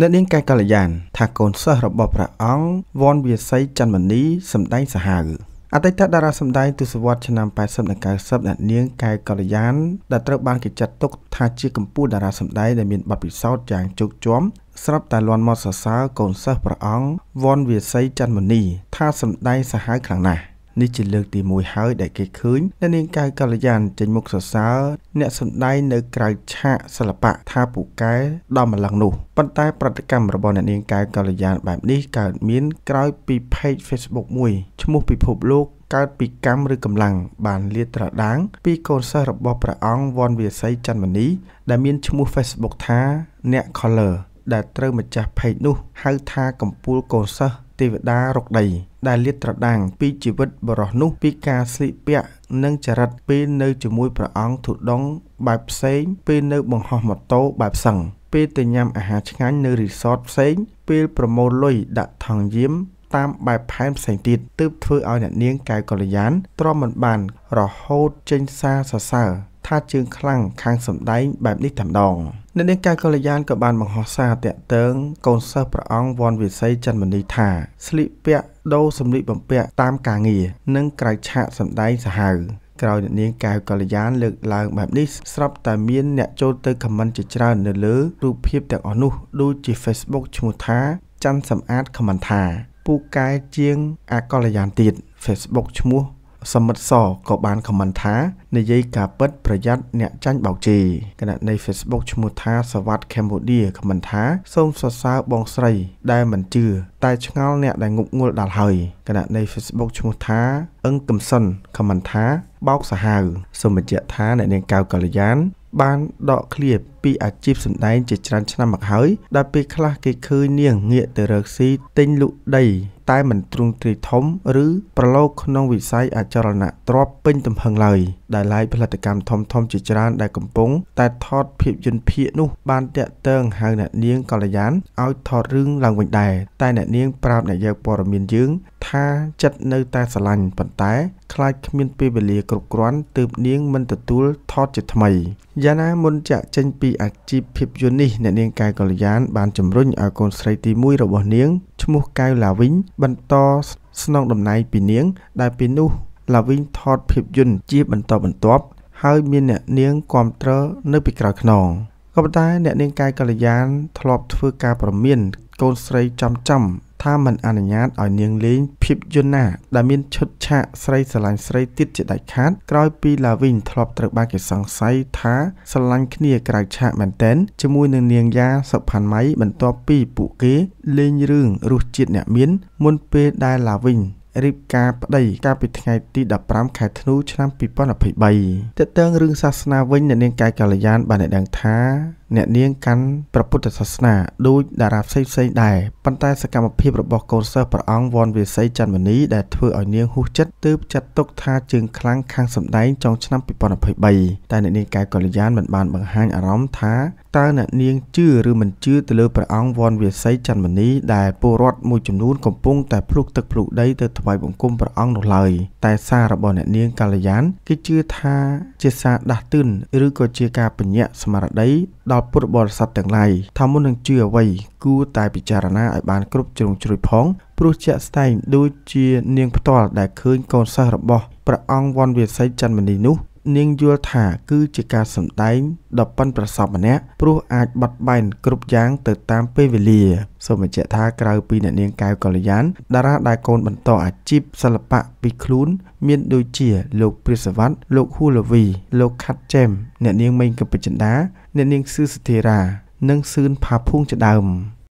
អ្នកនាងកែកល្យាន ថាកូនសិស្សរបស់ព្រះអង្គវ័នវាស័យចន្ទមនីសម្ដែងសាហាវអតីតតារាសម្ដែងទសវត្សរ៍ឆ្នាំ80និង90អ្នកនាងកែកល្យានដែលត្រូវបានគេចាត់ទុក ថាជាកម្ពុជាតារាសម្ដែងដែលមានបទពិសោធន៍យ៉ាងជោគជាំស្រាប់តែលន់មកសរសើរកូនសិស្សព្រះអង្គវ័នវាស័យចន្ទមនីថាសម្ដែងសាហាវខ្លាំងណាស់នេះជាលើកទី1ហើយដែលគេឃើញអ្នកនាងកៅកល្យានចេញមុខសរសើរអ្នកសម្ដែងនៅក្រៅឆាកសិល្បៈថាពូកែដល់ម្លឹងនោះប៉ុន្តែប្រតិកម្មរបស់អ្នកនាងកៅកល្យានបែបនេះកើតមានក្រោយពី page Facebook មួយឈ្មោះពិភពលោកកើតពីកម្មឬកម្លាំងបានលាតត្រដាង ពីកូនសិស្សរបស់ព្រះអង្គវណ្ណវាសីចន្ទមនីដែលមានឈ្មោះ Facebook ថា អ្នក Color ដែលត្រូវម្ចាស់ page នោះហៅថាកម្ពុជាកូនសិស្សទេវតារុកដីដែលលាតត្រដាងពីជីវិត បរោះនោះពីការស្លៀកពាក់និងចរិតពេលនៅជាមួយព្រះអង្គធុដងបែបផ្សេងពេលនៅបង្ហោះម៉ូតូបែបសឹងពេលទៅញ៉ាំអាហារឆ្ងាញ់នៅរីសតផ្សេងពេលប្រមូលលុយដាក់ថង់យាម តាមបែបផែនផ្សេងទៀតទើបធ្វើឲ្យអ្នកនាងកែវកល្យានទ្រាំមិនបានរហូតចេញសារសរសើរថាជើងខ្លាំងខាងសម្ដែងបែបនេះតែម្ដងអ្នកនាងកែវកល្យានក៏បានបង្ហោះសារតាក់ទងកូនសិស្សព្រះអង្គវ័នវិស័យច័ន្ទមនីថា ស្លៀកពាក់ដូរសម្លៀកបំពាក់តាមការងារនិងក្រៅឆាកសម្ដែងសាហាវក្រោយអ្នកនាងកែវកល្យានលើកឡើងបែបនេះស្រាប់តែមាន អ្នកចូលទៅខមមិនជាច្រើននៅលើរូបភាពទាំងអស់នោះដូចជា Facebook ឈ្មោះថាច័ន្ទសំអាតខមមិនថាពូកែជាង អាកល្យានទៀត Facebook ឈ្មោះសមិទ្ធសក៏បានខមមិនថានិយាយការពិត ប្រយ័ត្នអ្នកចាញ់បោកជេរគណៈនៃ Facebook ឈ្មោះថាសវັດកម្ពុជាខមមិនថា សូមសរសើរបងស្រីដែលមិនជឿតែឆ្ងល់អ្នកដែលងប់ងល់ដល់ហើយគណៈនៃ Facebook ឈ្មោះថាអឹងកំសិនខមមិនថា បោកសាហាវសូមបញ្ជាក់ថាអ្នកនាងកៅកល្យាន បានដកឃ្លៀបពីអាជីពសម្ដែងជាច្រើនឆ្នាំមកហើយដល់ពេលខ្លះគេឃើញនាងងាកទៅរកស៊ីទិញលុដី តែមិនទ្រង់ទ្រាយធំ ឬប្រឡូកក្នុងវិស័យអចលនទ្រព្យពេញទំហឹងឡើយដែលឡាយផលិតកម្មធំធំ ជាច្រើនដែលកំពុងតែថតភាពយន្តភាគនោះ បានតាក់ទងហៅអ្នកនាងកល្យានឲ្យថតរឿងឡើងវិញដែរតែអ្នកនាងប្រាប់អ្នកយកព័ត៌មានយើង ថាចិត្តនៅតែស្រឡាញ់ប៉ុន្តែខ្លាចគ្មានពេលវេលាគ្រប់គ្រាន់ទើបនាងមិនទទួលថតជាថ្មីយ៉ាងណាមុនចាក់ចេញពីអាជីពភាពយន្តនេះអ្នកនាងកែវកល្យាន បានជំរុញឲ្យកូនស្រីទី1របស់នាងឈ្មោះកែវឡាវីងបន្តស្នងតំណែងពីនាង ដែលពេលនោះឡាវីងថតភាពយន្តជាបន្តបន្ទាប់ហើយមានអ្នកនាងគ្រប់គ្រងនៅពីក្រោយខ្នងក៏ប៉ុន្តែ អ្នកនាងកែវកល្យាន ធ្លាប់ធ្វើការប្រមានកូនស្រីចំចំថាមិនអនុញ្ញាតឲ្យនាងលេងភាពយន្តណាដែលមានឈុតឆាកស្រីស្រឡាញ់ស្រីទៀតជាដាច់ខាតក្រោយ ពីឡាវីងធ្លាប់ត្រូវបានគេសង្ស័យថាស្រឡាញ់គ្នាក្រៅឆាកមែនទែនជាមួយនឹងនាងយ៉ាសុផាន់ម៉ៃបន្ទាប់ពីពួកគេ លេងរឿងរសជាតិអ្នកមាន មុនពេលដែលឡាវីងរៀបការប្តីកាលពីថ្ងៃទី15ខែធ្នូឆ្នាំ2023តើតើងរឿងសាសនាវិញអ្នកនាងកែកល្យានបានដឹងថាអ្នកនាងកាន់ព្រះពុទ្ធសាសនាដូចតារាផ្សេងផ្សេងដែរប៉ុន្តែសកម្មភាពរបស់កូនសិស្សព្រះអង្គវ័នវាសីច័ន្ទមនីដែលធ្វើឲ្យនាងហ៊ូសចិត្តទើបចាត់ទុកថាជើងខ្លាំងខាងសម្ដែងចុងឆ្នាំ2023តែអ្នកនាងកែវកល្យានមិនបានបង្ហាញអារម្មណ៍ថាតើអ្នកនាងជឿឬមិនជឿទៅលើព្រះអង្គវ័នវាសីច័ន្ទមនីដែលពលរដ្ឋមួយចំនួនកំពុងតែភ្លុកទឹកភ្លុកដីទៅថ្វាយបង្គំព្រះអង្គនោះឡើយតែសាររបស់អ្នកនាងកល្យានគេជឿថាជាសារដាស់តឿនឬក៏ជាការពញ្ញាក់ស្មារតីដល់ពុទ្ធបរិស័ទទាំងឡាយថាមុននឹងជឿអ្វី គួរតែពិចារណាឲ្យបានគ្រប់ជ្រុងជ្រោយផង ព្រោះជាក់ស្ដែងដូចជា នាង ផ្ទាល់ដែលឃើញកូនសិស្សរបស់ព្រះអង្គវណ្ណវាស័យចន្ទមនីនោះនាងយល់ថាគឺជាការសម្ដែងដ៏ប៉ិនប្រសប់ម្នាក់ព្រោះអាចបត់បែនគ្រប់យ៉ាងទៅតាមពេលវេលាសូមបញ្ជាក់ថាក្រៅពីអ្នកនាងកែវកល្យានតារាដែលកូនបន្តអាជីពសិល្បៈពីខ្លួនមានដូចជាលោកព្រាសវ័តលោកហ៊ូលាវីលោកខាត់ចែមអ្នកនាងមេងកពិចិន្តាអ្នកនាងស៊ឺសធិរានិងស៊ឿនផាភួងជាដើម